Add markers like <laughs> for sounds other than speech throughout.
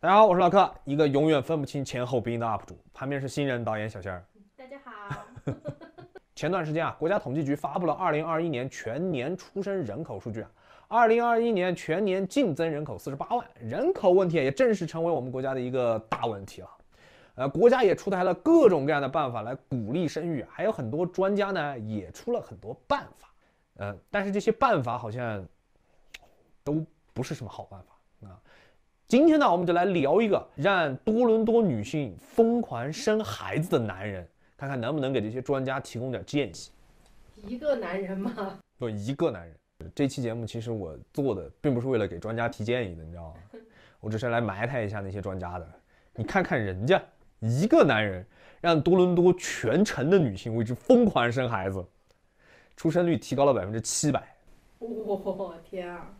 大家好，我是老克，一个永远分不清前后鼻音的 UP 主。旁边是新人导演小仙儿。大家好。<laughs> 前段时间啊，国家统计局发布了2021年全年出生人口数据啊，2021年全年净增人口48万，人口问题也正式成为我们国家的一个大问题了。呃，国家也出台了各种各样的办法来鼓励生育，还有很多专家呢也出了很多办法。呃，但是这些办法好像都不是什么好办法。今天呢，我们就来聊一个让多伦多女性疯狂生孩子的男人，看看能不能给这些专家提供点建议。一个男人吗？不，一个男人。这期节目其实我做的并不是为了给专家提建议的，你知道吗？<laughs> 我只是来埋汰一下那些专家的。你看看人家一个男人，让多伦多全城的女性为之疯狂生孩子，出生率提高了百分之七百。我天啊！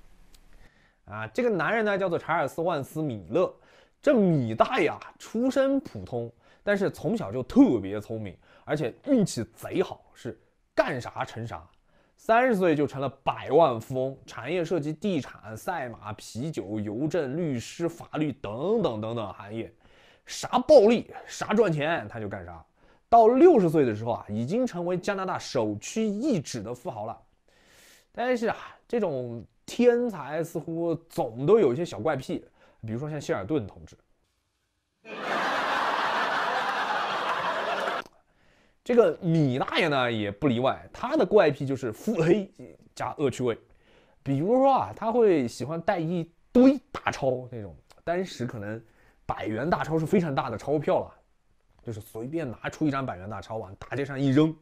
啊，这个男人呢叫做查尔斯·万斯·米勒，这米大呀出身普通，但是从小就特别聪明，而且运气贼好，是干啥成啥。三十岁就成了百万富翁，产业涉及地产、赛马、啤酒、邮政、律师、法律等等等等行业，啥暴利、啥赚钱他就干啥。到六十岁的时候啊，已经成为加拿大首屈一指的富豪了。但是啊，这种。天才似乎总都有一些小怪癖，比如说像希尔顿同志，这个米大爷呢也不例外，他的怪癖就是腹黑加恶趣味，比如说啊，他会喜欢带一堆大钞那种，当时可能百元大钞是非常大的钞票了，就是随便拿出一张百元大钞往大街上一扔，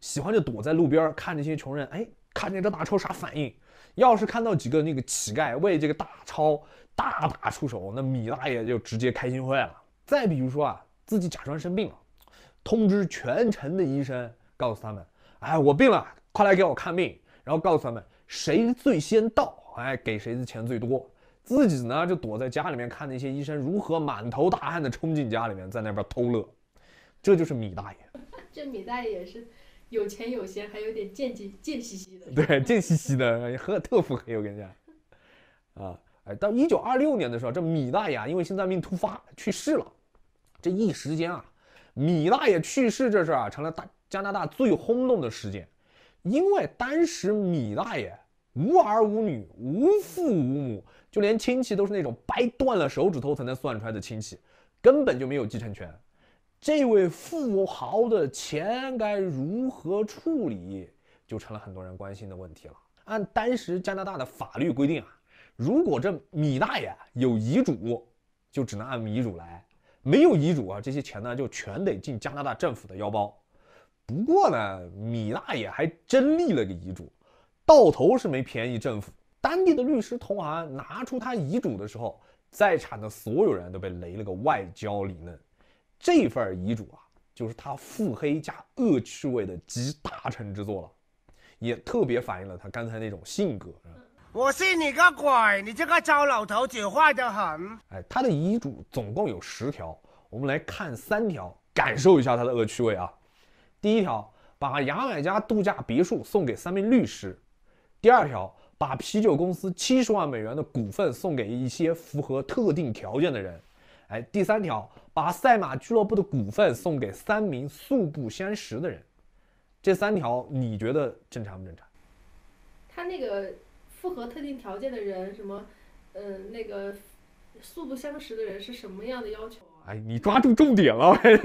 喜欢就躲在路边看那些穷人，哎，看见这大钞啥反应？要是看到几个那个乞丐为这个大钞大打出手，那米大爷就直接开心坏了。再比如说啊，自己假装生病了，通知全城的医生，告诉他们，哎，我病了，快来给我看病。然后告诉他们谁最先到，哎，给谁的钱最多。自己呢就躲在家里面看那些医生如何满头大汗的冲进家里面，在那边偷乐。这就是米大爷。这米大爷也是。有钱有闲，还有点贱贱贱兮兮的。对，贱兮兮的，<laughs> 喝特腹黑，我跟你讲。啊，哎，到一九二六年的时候，这米大爷因为心脏病突发去世了。这一时间啊，米大爷去世这事啊，成了大加拿大最轰动的事件。因为当时米大爷无儿无女，无父无母，就连亲戚都是那种掰断了手指头才能算出来的亲戚，根本就没有继承权。这位富豪的钱该如何处理，就成了很多人关心的问题了。按当时加拿大的法律规定啊，如果这米大爷有遗嘱，就只能按遗嘱来；没有遗嘱啊，这些钱呢就全得进加拿大政府的腰包。不过呢，米大爷还真立了个遗嘱，到头是没便宜政府。当地的律师同行拿出他遗嘱的时候，在场的所有人都被雷了个外焦里嫩。这份遗嘱啊，就是他腹黑加恶趣味的集大成之作了，也特别反映了他刚才那种性格。我信你个鬼！你这个糟老头子坏得很。哎，他的遗嘱总共有十条，我们来看三条，感受一下他的恶趣味啊。第一条，把牙买加度假别墅送给三名律师；第二条，把啤酒公司七十万美元的股份送给一些符合特定条件的人；哎，第三条。把赛马俱乐部的股份送给三名素不相识的人，这三条你觉得正常不正常？他那个符合特定条件的人，什么，嗯，那个素不相识的人是什么样的要求？哎，你抓住重点了，<laughs>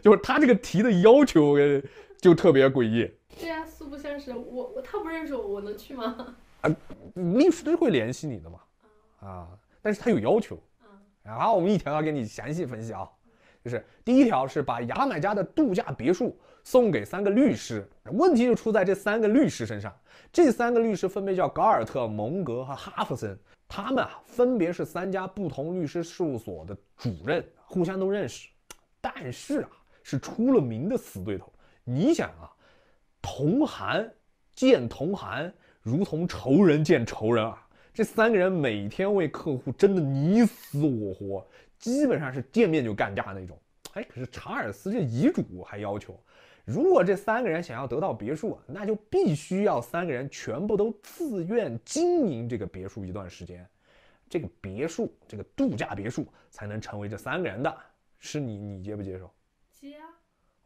就是他这个提的要求就特别诡异。对呀，素不相识，我我他不认识我，我能去吗？啊，秘书都会联系你的嘛，啊，但是他有要求。啊，我们一条条给你详细分析啊，就是第一条是把牙买加的度假别墅送给三个律师，问题就出在这三个律师身上。这三个律师分别叫高尔特、蒙格和哈弗森，他们啊分别是三家不同律师事务所的主任，互相都认识，但是啊是出了名的死对头。你想啊，同行见同行，如同仇人见仇人啊。这三个人每天为客户争得你死我活，基本上是见面就干架那种。哎，可是查尔斯这遗嘱还要求，如果这三个人想要得到别墅，那就必须要三个人全部都自愿经营这个别墅一段时间，这个别墅，这个度假别墅才能成为这三个人的。是你，你接不接受？接。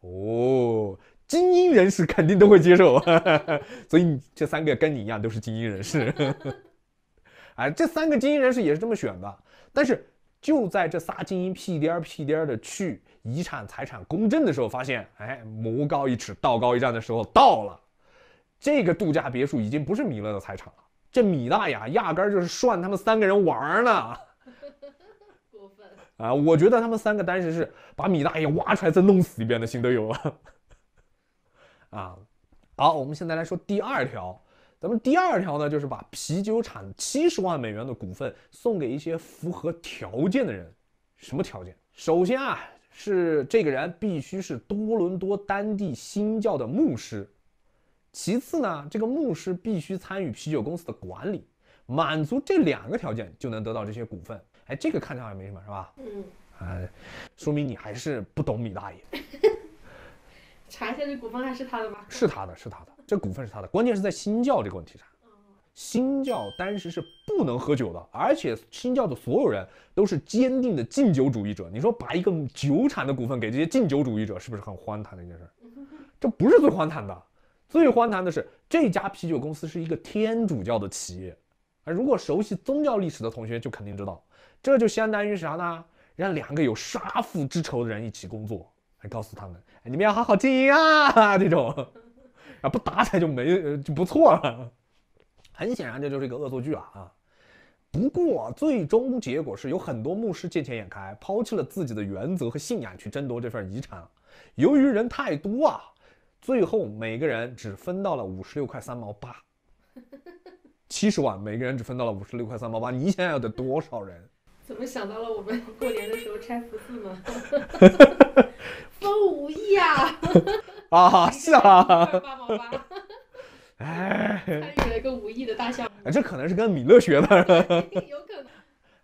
哦，精英人士肯定都会接受，<laughs> 所以这三个跟你一样都是精英人士。<laughs> 哎，这三个精英人士也是这么选的，但是就在这仨精英屁颠儿屁颠儿的去遗产财产公证的时候，发现，哎，魔高一尺，道高一丈的时候到了，这个度假别墅已经不是米勒的财产了，这米大爷压根儿就是涮他们三个人玩儿呢，<laughs> 过分啊！我觉得他们三个当时是把米大爷挖出来再弄死一遍的心都有了，<laughs> 啊，好，我们现在来说第二条。咱们第二条呢，就是把啤酒厂七十万美元的股份送给一些符合条件的人。什么条件？首先啊，是这个人必须是多伦多当地新教的牧师。其次呢，这个牧师必须参与啤酒公司的管理。满足这两个条件就能得到这些股份。哎，这个看起来没什么是吧？嗯，哎，说明你还是不懂米大爷。查一下这股份还是他的吗？是他的，是他的。这股份是他的，关键是在新教这个问题上。新教当时是不能喝酒的，而且新教的所有人都是坚定的禁酒主义者。你说把一个酒产的股份给这些禁酒主义者，是不是很荒唐的一件事？<laughs> 这不是最荒唐的，最荒唐的是这家啤酒公司是一个天主教的企业。啊，如果熟悉宗教历史的同学就肯定知道，这就相当于啥呢？让两个有杀父之仇的人一起工作，还告诉他们，你们要好好经营啊，<laughs> 这种。啊，不打起来就没就不错了。很显然这就是一个恶作剧啊啊！不过最终结果是有很多牧师见钱眼开，抛弃了自己的原则和信仰去争夺这份遗产。由于人太多啊，最后每个人只分到了五十六块三毛八，七十万每个人只分到了五十六块三毛八。你想想要得多少人？<laughs> 怎么想到了我们过年的时候拆福字吗？分五亿啊！啊，是啊，八毛八，<laughs> 哎，参与了一个五亿的大项目，这可能是跟米勒学的，有可能。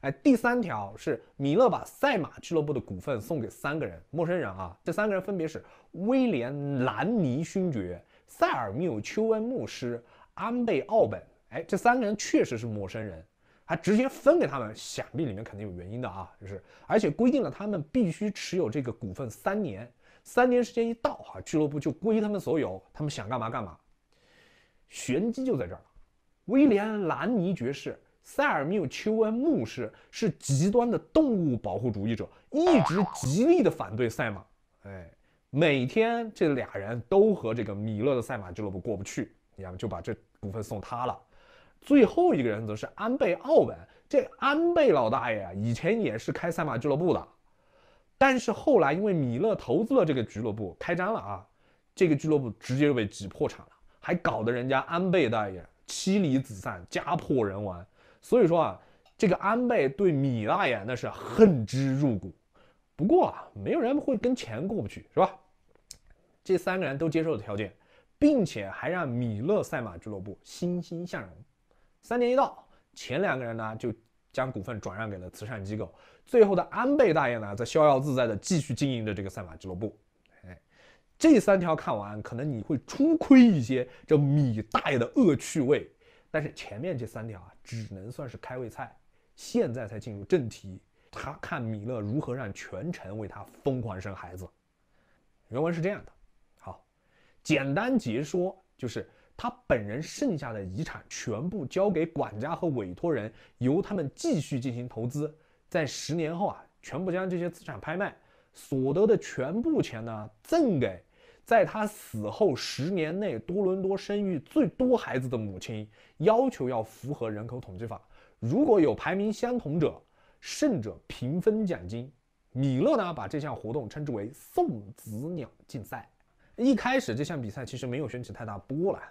哎，第三条是米勒把赛马俱乐部的股份送给三个人，陌生人啊，这三个人分别是威廉·兰尼勋爵、塞尔缪·丘恩牧师、安倍奥本。哎，这三个人确实是陌生人，还直接分给他们，想必里面肯定有原因的啊，就是而且规定了他们必须持有这个股份三年。三年时间一到，哈，俱乐部就归他们所有，他们想干嘛干嘛。玄机就在这儿了。威廉·兰尼爵士、塞尔缪·丘恩牧师是极端的动物保护主义者，一直极力的反对赛马。哎，每天这俩人都和这个米勒的赛马俱乐部过不去，你看就把这部分送他了。最后一个人则是安倍奥本，这安倍老大爷以前也是开赛马俱乐部的。但是后来，因为米勒投资了这个俱乐部，开张了啊，这个俱乐部直接就被挤破产了，还搞得人家安倍大爷妻离子散，家破人亡。所以说啊，这个安倍对米大爷那是恨之入骨。不过啊，没有人会跟钱过不去，是吧？这三个人都接受了条件，并且还让米勒赛马俱乐部欣欣向荣。三年一到，前两个人呢就将股份转让给了慈善机构。最后的安倍大爷呢，在逍遥自在的继续经营着这个赛马俱乐部。哎，这三条看完，可能你会初窥一些这米大爷的恶趣味。但是前面这三条啊，只能算是开胃菜。现在才进入正题，他看米勒如何让全城为他疯狂生孩子。原文是这样的。好，简单解说就是，他本人剩下的遗产全部交给管家和委托人，由他们继续进行投资。在十年后啊，全部将这些资产拍卖所得的全部钱呢，赠给在他死后十年内多伦多生育最多孩子的母亲，要求要符合人口统计法。如果有排名相同者，胜者平分奖金。米勒呢，把这项活动称之为“送子鸟竞赛”。一开始这项比赛其实没有掀起太大波澜，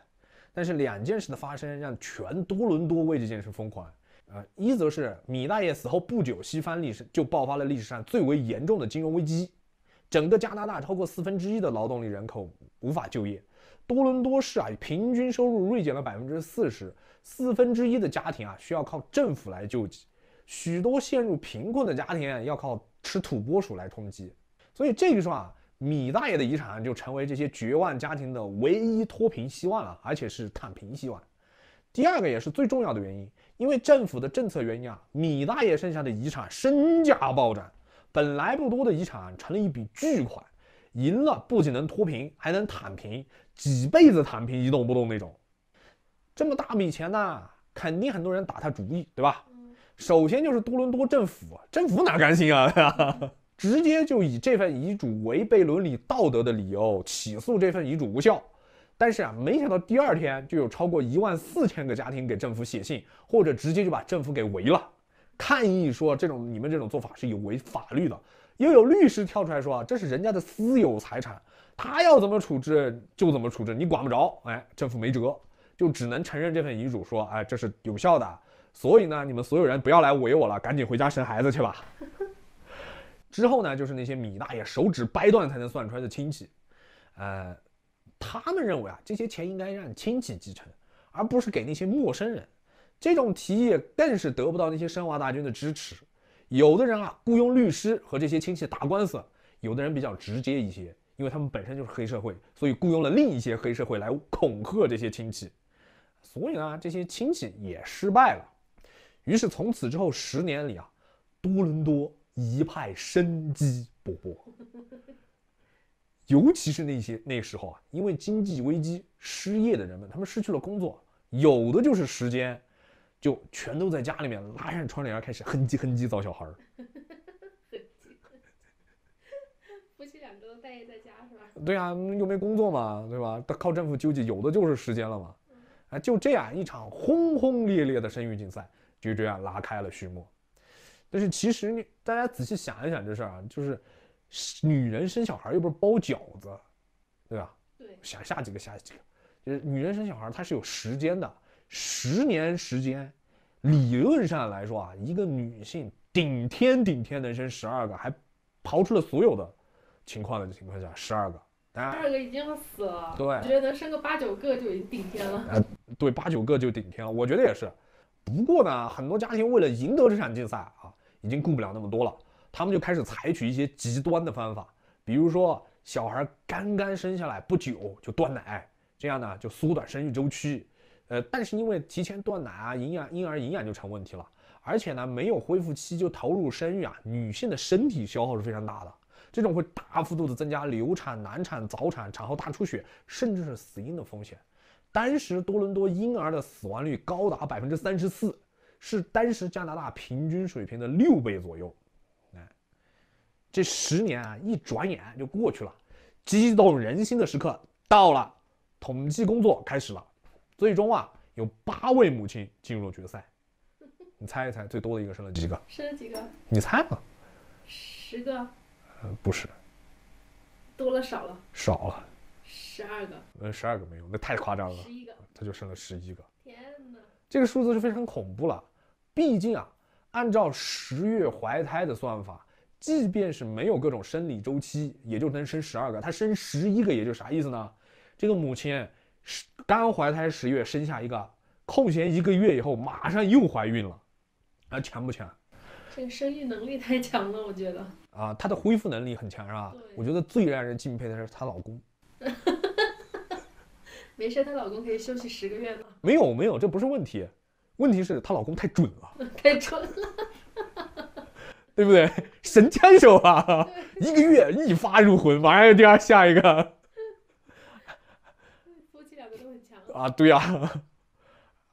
但是两件事的发生让全多伦多为这件事疯狂。啊，一则，是米大爷死后不久，西方历史就爆发了历史上最为严重的金融危机，整个加拿大超过四分之一的劳动力人口无法就业，多伦多市啊，平均收入锐减了百分之四十四分之一的家庭啊，需要靠政府来救济，许多陷入贫困的家庭要靠吃土拨鼠来充饥，所以这个时候啊，米大爷的遗产就成为这些绝望家庭的唯一脱贫希望了，而且是躺平希望。第二个也是最重要的原因。因为政府的政策原因啊，米大爷剩下的遗产身价暴涨，本来不多的遗产成了一笔巨款，赢了不仅能脱贫，还能躺平，几辈子躺平一动不动那种。这么大笔钱呐，肯定很多人打他主意，对吧？首先就是多伦多政府，政府哪甘心啊？直接就以这份遗嘱违背伦理道德的理由起诉这份遗嘱无效。但是啊，没想到第二天就有超过一万四千个家庭给政府写信，或者直接就把政府给围了，抗议说这种你们这种做法是有违法律的。又有律师跳出来说啊，这是人家的私有财产，他要怎么处置就怎么处置，你管不着。哎，政府没辙，就只能承认这份遗嘱，说哎这是有效的。所以呢，你们所有人不要来围我了，赶紧回家生孩子去吧。之后呢，就是那些米大爷手指掰断才能算出来的亲戚，呃。他们认为啊，这些钱应该让亲戚继承，而不是给那些陌生人。这种提议更是得不到那些生化大军的支持。有的人啊，雇佣律师和这些亲戚打官司；有的人比较直接一些，因为他们本身就是黑社会，所以雇佣了另一些黑社会来恐吓这些亲戚。所以呢，这些亲戚也失败了。于是从此之后十年里啊，多伦多一派生机勃勃。尤其是那些那时候啊，因为经济危机失业的人们，他们失去了工作，有的就是时间，就全都在家里面拉上窗帘开始哼唧哼唧造小孩儿。夫妻两个都待在家是吧？对啊，又没工作嘛，对吧？他靠政府救济，有的就是时间了嘛。啊，就这样一场轰轰烈烈的生育竞赛就这样拉开了序幕。但是其实你大家仔细想一想这事儿啊，就是。女人生小孩又不是包饺子，对吧？对，下下几个下几个，就是女人生小孩，它是有时间的，十年时间，理论上来说啊，一个女性顶天顶天能生十二个，还刨除了所有的情况的情况下，十二个，十二个已经死了，对，觉得能生个八九个就已经顶天了，啊，对，八九个就顶天了，我觉得也是，不过呢，很多家庭为了赢得这场竞赛啊，已经顾不了那么多了。他们就开始采取一些极端的方法，比如说小孩刚刚生下来不久就断奶，这样呢就缩短生育周期，呃，但是因为提前断奶啊，营养婴儿营养就成问题了，而且呢没有恢复期就投入生育啊，女性的身体消耗是非常大的，这种会大幅度的增加流产、难产、早产、产后大出血，甚至是死婴的风险。当时多伦多婴儿的死亡率高达百分之三十四，是当时加拿大平均水平的六倍左右。这十年啊，一转眼就过去了。激动人心的时刻到了，统计工作开始了。最终啊，有八位母亲进入了决赛。你猜一猜，最多的一个生了几个？生了几个？你猜嘛？十个？呃，不是。多了，少了？少了。十二个？呃，十二个没有，那太夸张了。十一个，他就生了十一个。天哪！这个数字是非常恐怖了。毕竟啊，按照十月怀胎的算法。即便是没有各种生理周期，也就能生十二个。她生十一个，也就啥意思呢？这个母亲十刚怀胎十月生下一个，空闲一个月以后马上又怀孕了，啊，强不强？这个生育能力太强了，我觉得啊，她的恢复能力很强，是吧？我觉得最让人敬佩的是她老公，<laughs> 没事，她老公可以休息十个月吗？没有没有，这不是问题，问题是她老公太准了，<laughs> 太准了。对不对？<laughs> 神枪手啊，一个月一发入魂，马上又第二下一个。<laughs> 夫妻两个都很强啊，对呀。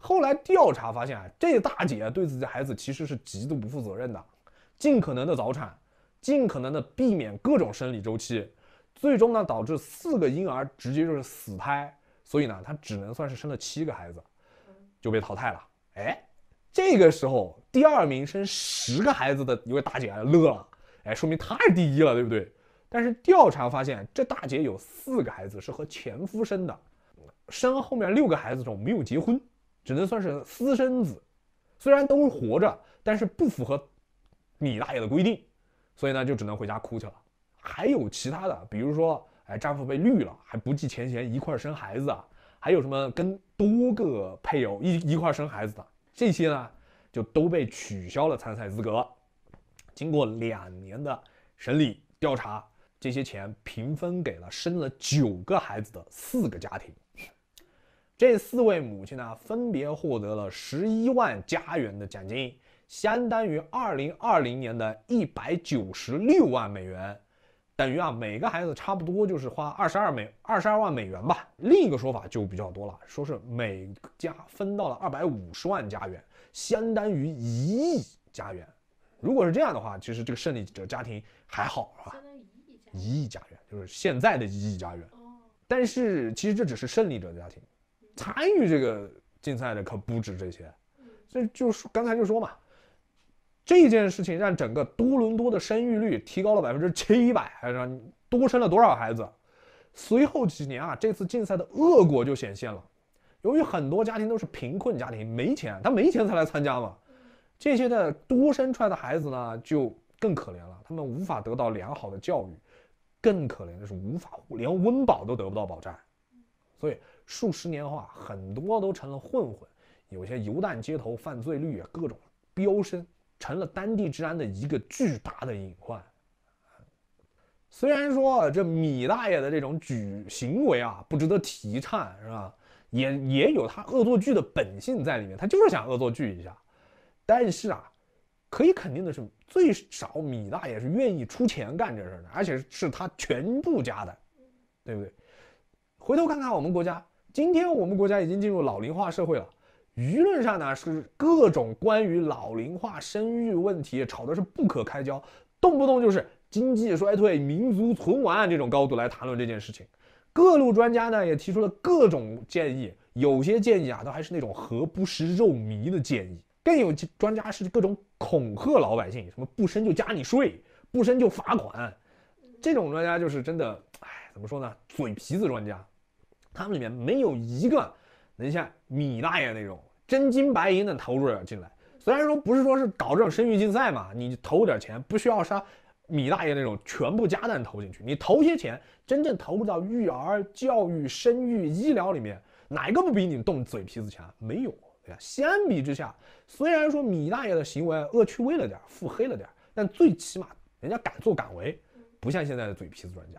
后来调查发现啊，这大姐对自己的孩子其实是极度不负责任的，尽可能的早产，尽可能的避免各种生理周期，最终呢导致四个婴儿直接就是死胎，所以呢她只能算是生了七个孩子，就被淘汰了。哎。这个时候，第二名生十个孩子的一位大姐乐了，哎，说明她是第一了，对不对？但是调查发现，这大姐有四个孩子是和前夫生的，生后面六个孩子中没有结婚，只能算是私生子。虽然都活着，但是不符合米大爷的规定，所以呢，就只能回家哭去了。还有其他的，比如说，哎，丈夫被绿了还不计前嫌一块生孩子啊，还有什么跟多个配偶一 <laughs> 一块生孩子的。这些呢，就都被取消了参赛资格。经过两年的审理调查，这些钱平分给了生了九个孩子的四个家庭。这四位母亲呢，分别获得了十一万加元的奖金，相当于二零二零年的一百九十六万美元。等于啊，每个孩子差不多就是花二十二美二十二万美元吧。另一个说法就比较多了，说是每家分到了二百五十万加元，相当于一亿加元。如果是这样的话，其实这个胜利者家庭还好是吧？一亿加元就是现在的一亿加元。但是其实这只是胜利者的家庭，参与这个竞赛的可不止这些，这就是刚才就说嘛。这件事情让整个多伦多的生育率提高了百分之七百，还让多生了多少孩子？随后几年啊，这次竞赛的恶果就显现了。由于很多家庭都是贫困家庭，没钱，他没钱才来参加嘛。这些的多生出来的孩子呢，就更可怜了，他们无法得到良好的教育，更可怜的是无法连温饱都得不到保障。所以数十年后啊，很多都成了混混，有些游荡街头，犯罪率也各种飙升。成了当地治安的一个巨大的隐患。虽然说这米大爷的这种举行为啊不值得提倡，是吧？也也有他恶作剧的本性在里面，他就是想恶作剧一下。但是啊，可以肯定的是，最少米大爷是愿意出钱干这事的，而且是他全部家的，对不对？回头看看我们国家，今天我们国家已经进入老龄化社会了。舆论上呢是各种关于老龄化、生育问题吵的是不可开交，动不动就是经济衰退、民族存亡这种高度来谈论这件事情。各路专家呢也提出了各种建议，有些建议啊都还是那种“和不食肉糜”的建议。更有专家是各种恐吓老百姓，什么不生就加你税，不生就罚款。这种专家就是真的，哎，怎么说呢？嘴皮子专家，他们里面没有一个。人像米大爷那种真金白银的投入点进来，虽然说不是说是搞这种生育竞赛嘛，你投点钱不需要啥米大爷那种全部家当投进去，你投些钱，真正投入到育儿、教育、生育、医疗里面，哪个不比你动嘴皮子强？没有，对吧？相比之下，虽然说米大爷的行为恶趣味了点，腹黑了点，但最起码人家敢作敢为，不像现在的嘴皮子专家。